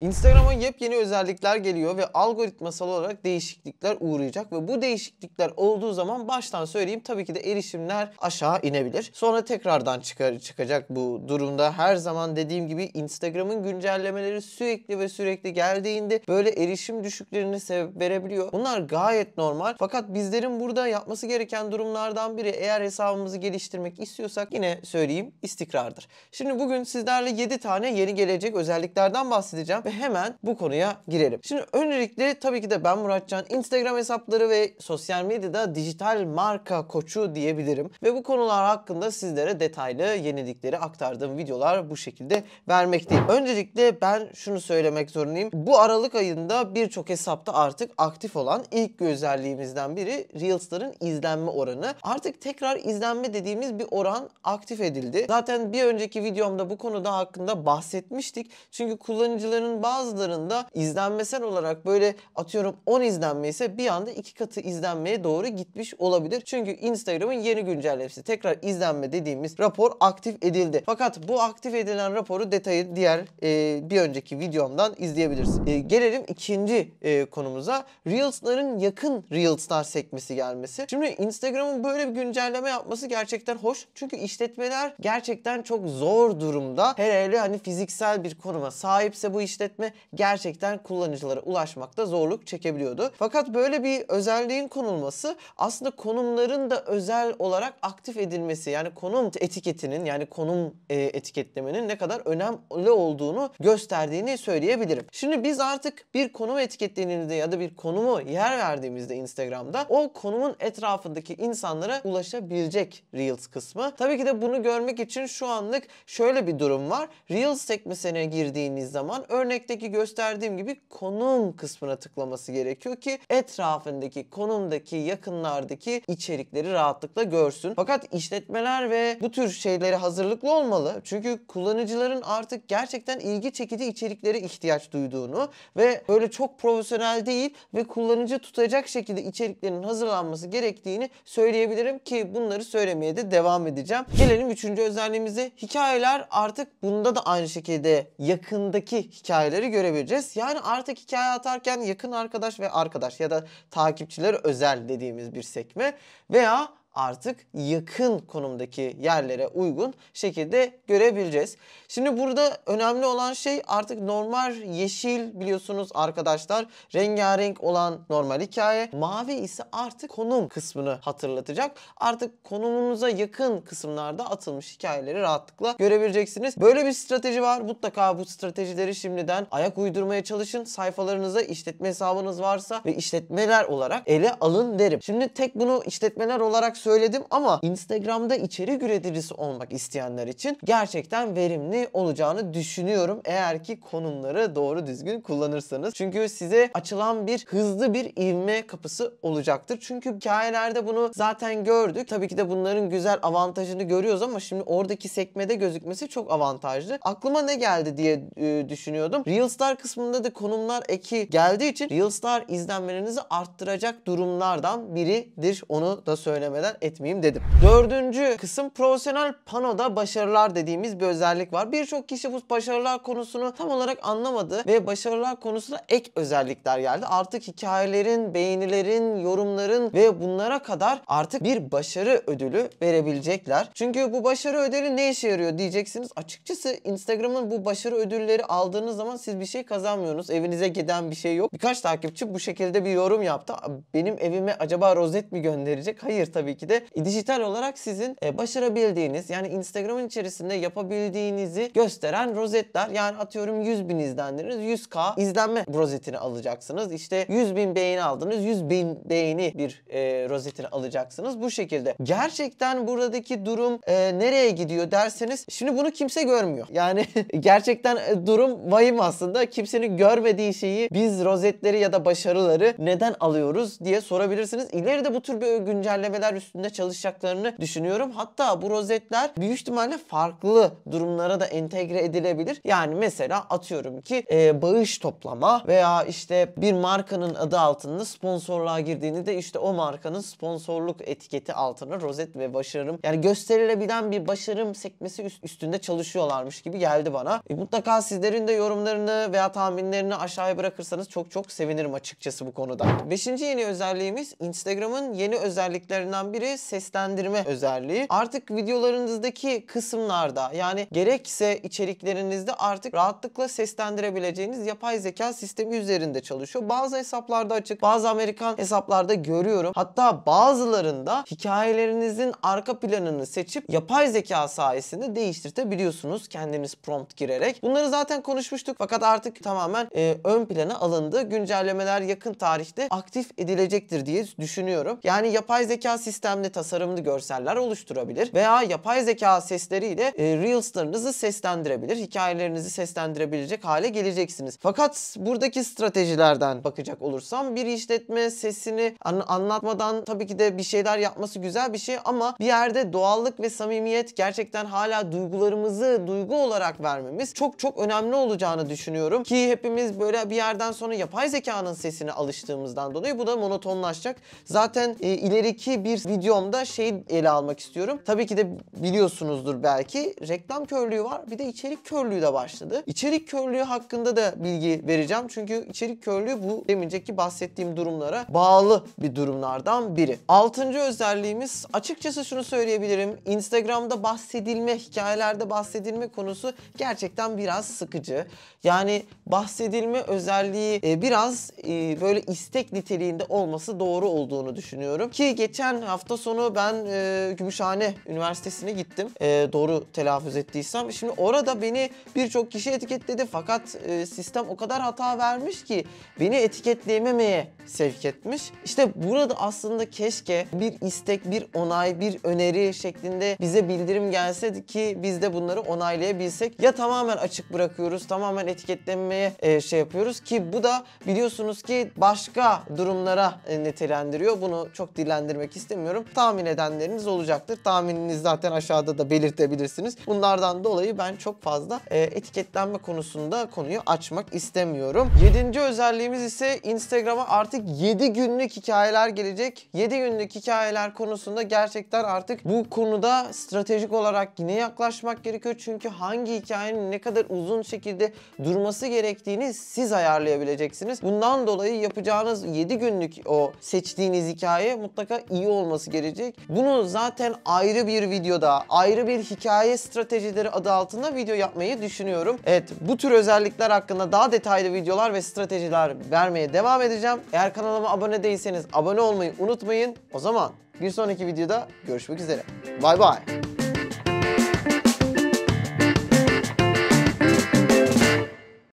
Instagram'a yepyeni özellikler geliyor ve algoritmasal olarak değişiklikler uğrayacak ve bu değişiklikler olduğu zaman baştan söyleyeyim tabii ki de erişimler aşağı inebilir. Sonra tekrardan çıkar, çıkacak bu durumda. Her zaman dediğim gibi Instagram'ın güncellemeleri sürekli ve sürekli geldiğinde böyle erişim düşüklerine sebep verebiliyor. Bunlar gayet normal. Fakat bizlerin burada yapması gereken durumlardan biri eğer hesabımızı geliştirmek istiyorsak yine söyleyeyim istikrardır. Şimdi bugün sizlerle 7 tane yeni gelecek özelliklerden bahsedeceğim ve hemen bu konuya girelim. Şimdi öncelikle tabii ki de ben Muratcan. Instagram hesapları ve sosyal medyada dijital marka koçu diyebilirim. Ve bu konular hakkında sizlere detaylı yenilikleri aktardığım videolar bu şekilde vermekteyim. Öncelikle ben şunu söylemek zorundayım. Bu Aralık ayında birçok hesapta artık aktif olan ilk özelliğimizden biri Reels'ların izlenme oranı. Artık tekrar izlenme dediğimiz bir oran aktif edildi. Zaten bir önceki videomda bu konuda hakkında bahsetmiştik. Çünkü kullanıcıların bunların bazılarında izlenmesel olarak böyle atıyorum 10 izlenme ise bir anda iki katı izlenmeye doğru gitmiş olabilir. Çünkü Instagram'ın yeni güncellemesi tekrar izlenme dediğimiz rapor aktif edildi. Fakat bu aktif edilen raporu detayı diğer e, bir önceki videomdan izleyebilirsin. E, gelelim ikinci e, konumuza. Reels'ların yakın Reels'lar sekmesi gelmesi. Şimdi Instagram'ın böyle bir güncelleme yapması gerçekten hoş. Çünkü işletmeler gerçekten çok zor durumda. Hele hele hani fiziksel bir konuma sahipse bu işte işletme gerçekten kullanıcılara ulaşmakta zorluk çekebiliyordu. Fakat böyle bir özelliğin konulması aslında konumların da özel olarak aktif edilmesi yani konum etiketinin yani konum e, etiketlemenin ne kadar önemli olduğunu gösterdiğini söyleyebilirim. Şimdi biz artık bir konum etiketlediğimizde ya da bir konumu yer verdiğimizde Instagram'da o konumun etrafındaki insanlara ulaşabilecek Reels kısmı. Tabii ki de bunu görmek için şu anlık şöyle bir durum var. Reels sekmesine girdiğiniz zaman örnek örnekteki gösterdiğim gibi konum kısmına tıklaması gerekiyor ki etrafındaki konumdaki yakınlardaki içerikleri rahatlıkla görsün. Fakat işletmeler ve bu tür şeylere hazırlıklı olmalı. Çünkü kullanıcıların artık gerçekten ilgi çekici içeriklere ihtiyaç duyduğunu ve böyle çok profesyonel değil ve kullanıcı tutacak şekilde içeriklerin hazırlanması gerektiğini söyleyebilirim ki bunları söylemeye de devam edeceğim. Gelelim üçüncü özelliğimize. Hikayeler artık bunda da aynı şekilde yakındaki hikaye hikayeleri görebileceğiz. Yani artık hikaye atarken yakın arkadaş ve arkadaş ya da takipçiler özel dediğimiz bir sekme veya artık yakın konumdaki yerlere uygun şekilde görebileceğiz. Şimdi burada önemli olan şey artık normal yeşil biliyorsunuz arkadaşlar rengarenk olan normal hikaye. Mavi ise artık konum kısmını hatırlatacak. Artık konumunuza yakın kısımlarda atılmış hikayeleri rahatlıkla görebileceksiniz. Böyle bir strateji var. Mutlaka bu stratejileri şimdiden ayak uydurmaya çalışın. Sayfalarınıza işletme hesabınız varsa ve işletmeler olarak ele alın derim. Şimdi tek bunu işletmeler olarak söyledim ama Instagram'da içerik üreticisi olmak isteyenler için gerçekten verimli olacağını düşünüyorum. Eğer ki konumları doğru düzgün kullanırsanız. Çünkü size açılan bir hızlı bir ivme kapısı olacaktır. Çünkü hikayelerde bunu zaten gördük. Tabii ki de bunların güzel avantajını görüyoruz ama şimdi oradaki sekmede gözükmesi çok avantajlı. Aklıma ne geldi diye e, düşünüyordum. Reels'lar kısmında da konumlar eki geldiği için Reels'lar izlenmelerinizi arttıracak durumlardan biridir. Onu da söylemeden etmeyeyim dedim. Dördüncü kısım profesyonel panoda başarılar dediğimiz bir özellik var. Birçok kişi bu başarılar konusunu tam olarak anlamadı ve başarılar konusuna ek özellikler geldi. Artık hikayelerin, beğenilerin, yorumların ve bunlara kadar artık bir başarı ödülü verebilecekler. Çünkü bu başarı ödülü ne işe yarıyor diyeceksiniz. Açıkçası Instagram'ın bu başarı ödülleri aldığınız zaman siz bir şey kazanmıyorsunuz. Evinize giden bir şey yok. Birkaç takipçi bu şekilde bir yorum yaptı. Benim evime acaba rozet mi gönderecek? Hayır tabii ki belki de e, dijital olarak sizin e, başarabildiğiniz yani Instagram'ın içerisinde yapabildiğinizi gösteren rozetler. Yani atıyorum 100 bin izlendiniz 100k izlenme rozetini alacaksınız. işte 100 bin beğeni aldınız 100 bin beğeni bir e, rozetini alacaksınız. Bu şekilde. Gerçekten buradaki durum e, nereye gidiyor derseniz şimdi bunu kimse görmüyor. Yani gerçekten e, durum vahim aslında. Kimsenin görmediği şeyi biz rozetleri ya da başarıları neden alıyoruz diye sorabilirsiniz. İleride bu tür bir güncellemeler üstüne üstünde çalışacaklarını düşünüyorum. Hatta bu rozetler büyük ihtimalle farklı durumlara da entegre edilebilir. Yani mesela atıyorum ki e, bağış toplama veya işte bir markanın adı altında sponsorluğa girdiğini de işte o markanın sponsorluk etiketi altına rozet ve başarım yani gösterilebilen bir başarım sekmesi üstünde çalışıyorlarmış gibi geldi bana. E, mutlaka sizlerin de yorumlarını veya tahminlerini aşağıya bırakırsanız çok çok sevinirim açıkçası bu konuda. Beşinci yeni özelliğimiz Instagram'ın yeni özelliklerinden bir biri seslendirme özelliği. Artık videolarınızdaki kısımlarda yani gerekse içeriklerinizde artık rahatlıkla seslendirebileceğiniz yapay zeka sistemi üzerinde çalışıyor. Bazı hesaplarda açık, bazı Amerikan hesaplarda görüyorum. Hatta bazılarında hikayelerinizin arka planını seçip yapay zeka sayesinde değiştirtebiliyorsunuz kendiniz prompt girerek. Bunları zaten konuşmuştuk fakat artık tamamen e, ön plana alındı. Güncellemeler yakın tarihte aktif edilecektir diye düşünüyorum. Yani yapay zeka sistemi sistemde tasarımlı görseller oluşturabilir veya yapay zeka sesleriyle e, Reels'larınızı seslendirebilir, hikayelerinizi seslendirebilecek hale geleceksiniz. Fakat buradaki stratejilerden bakacak olursam bir işletme sesini an- anlatmadan tabii ki de bir şeyler yapması güzel bir şey ama bir yerde doğallık ve samimiyet gerçekten hala duygularımızı duygu olarak vermemiz çok çok önemli olacağını düşünüyorum ki hepimiz böyle bir yerden sonra yapay zekanın sesine alıştığımızdan dolayı bu da monotonlaşacak. Zaten e, ileriki bir videomda şey ele almak istiyorum. Tabii ki de biliyorsunuzdur belki reklam körlüğü var bir de içerik körlüğü de başladı. İçerik körlüğü hakkında da bilgi vereceğim. Çünkü içerik körlüğü bu deminceki bahsettiğim durumlara bağlı bir durumlardan biri. Altıncı özelliğimiz açıkçası şunu söyleyebilirim. Instagram'da bahsedilme, hikayelerde bahsedilme konusu gerçekten biraz sıkıcı. Yani bahsedilme özelliği e, biraz e, böyle istek niteliğinde olması doğru olduğunu düşünüyorum. Ki geçen hafta hafta sonu ben e, Gümüşhane Üniversitesi'ne gittim. E, doğru telaffuz ettiysem. Şimdi orada beni birçok kişi etiketledi fakat e, sistem o kadar hata vermiş ki beni etiketleyememeye sevk etmiş. İşte burada aslında keşke bir istek, bir onay, bir öneri şeklinde bize bildirim gelse ki biz de bunları onaylayabilsek. Ya tamamen açık bırakıyoruz, tamamen etiketlenmeye e, şey yapıyoruz ki bu da biliyorsunuz ki başka durumlara e, nitelendiriyor. Bunu çok dilendirmek istemiyorum düşünüyorum. Tahmin edenleriniz olacaktır. Tahmininiz zaten aşağıda da belirtebilirsiniz. Bunlardan dolayı ben çok fazla e, etiketlenme konusunda konuyu açmak istemiyorum. Yedinci özelliğimiz ise Instagram'a artık 7 günlük hikayeler gelecek. 7 günlük hikayeler konusunda gerçekten artık bu konuda stratejik olarak yine yaklaşmak gerekiyor. Çünkü hangi hikayenin ne kadar uzun şekilde durması gerektiğini siz ayarlayabileceksiniz. Bundan dolayı yapacağınız 7 günlük o seçtiğiniz hikaye mutlaka iyi olması olması gelecek. Bunu zaten ayrı bir videoda, ayrı bir hikaye stratejileri adı altında video yapmayı düşünüyorum. Evet bu tür özellikler hakkında daha detaylı videolar ve stratejiler vermeye devam edeceğim. Eğer kanalıma abone değilseniz abone olmayı unutmayın. O zaman bir sonraki videoda görüşmek üzere. Bye bye.